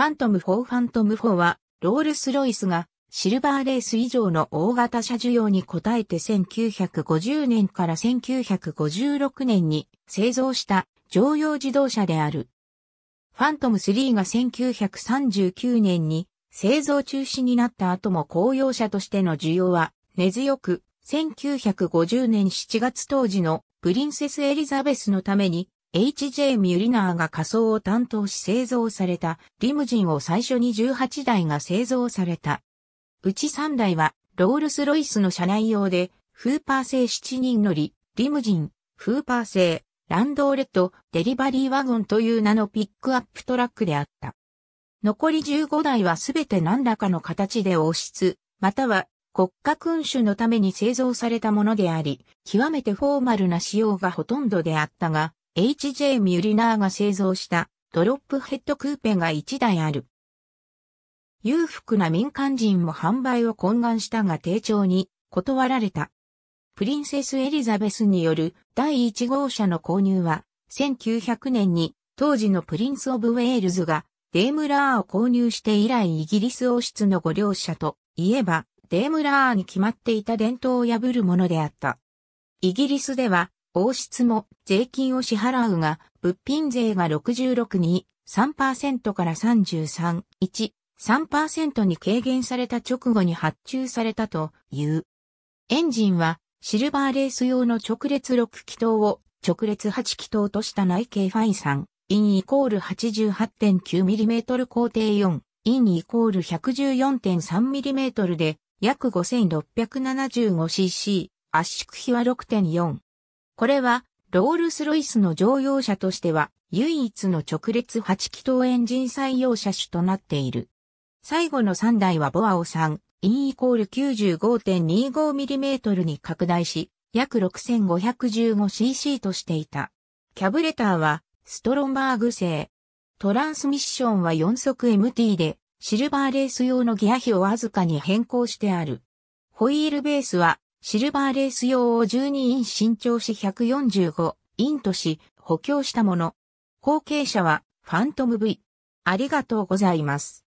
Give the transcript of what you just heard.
ファントム4ファントム4は、ロールスロイスがシルバーレース以上の大型車需要に応えて1950年から1956年に製造した乗用自動車である。ファントム3が1939年に製造中止になった後も公用車としての需要は根強く1950年7月当時のプリンセスエリザベスのために H.J. ミュリナーが仮装を担当し製造されたリムジンを最初に18台が製造された。うち3台はロールスロイスの車内用でフーパー製7人乗り、リムジン、フーパー製、ランドーレット、デリバリーワゴンという名のピックアップトラックであった。残り15台はすべて何らかの形で王室、または国家君主のために製造されたものであり、極めてフォーマルな仕様がほとんどであったが、H.J. ミュリナーが製造したドロップヘッドクーペが1台ある。裕福な民間人も販売を懇願したが丁重に断られた。プリンセスエリザベスによる第1号車の購入は1900年に当時のプリンス・オブ・ウェールズがデームラーを購入して以来イギリス王室のご両者といえばデームラーに決まっていた伝統を破るものであった。イギリスでは王室も税金を支払うが、物品税が66に3%から33、1、3%に軽減された直後に発注されたという。エンジンはシルバーレース用の直列6気筒を直列8気筒とした内径ファイ3、インイコール 88.9mm 工程4、インイコール 114.3mm で約 5675cc、圧縮比は6.4。これは、ロールスロイスの乗用車としては、唯一の直列8気筒エンジン採用車種となっている。最後の3台はボアを3、ンイコール 95.25mm に拡大し、約 6515cc としていた。キャブレターは、ストロンバーグ製。トランスミッションは4速 MT で、シルバーレース用のギア比をわずかに変更してある。ホイールベースはシルバーレース用を12イン身長し145インとし補強したもの。後継者はファントム V。ありがとうございます。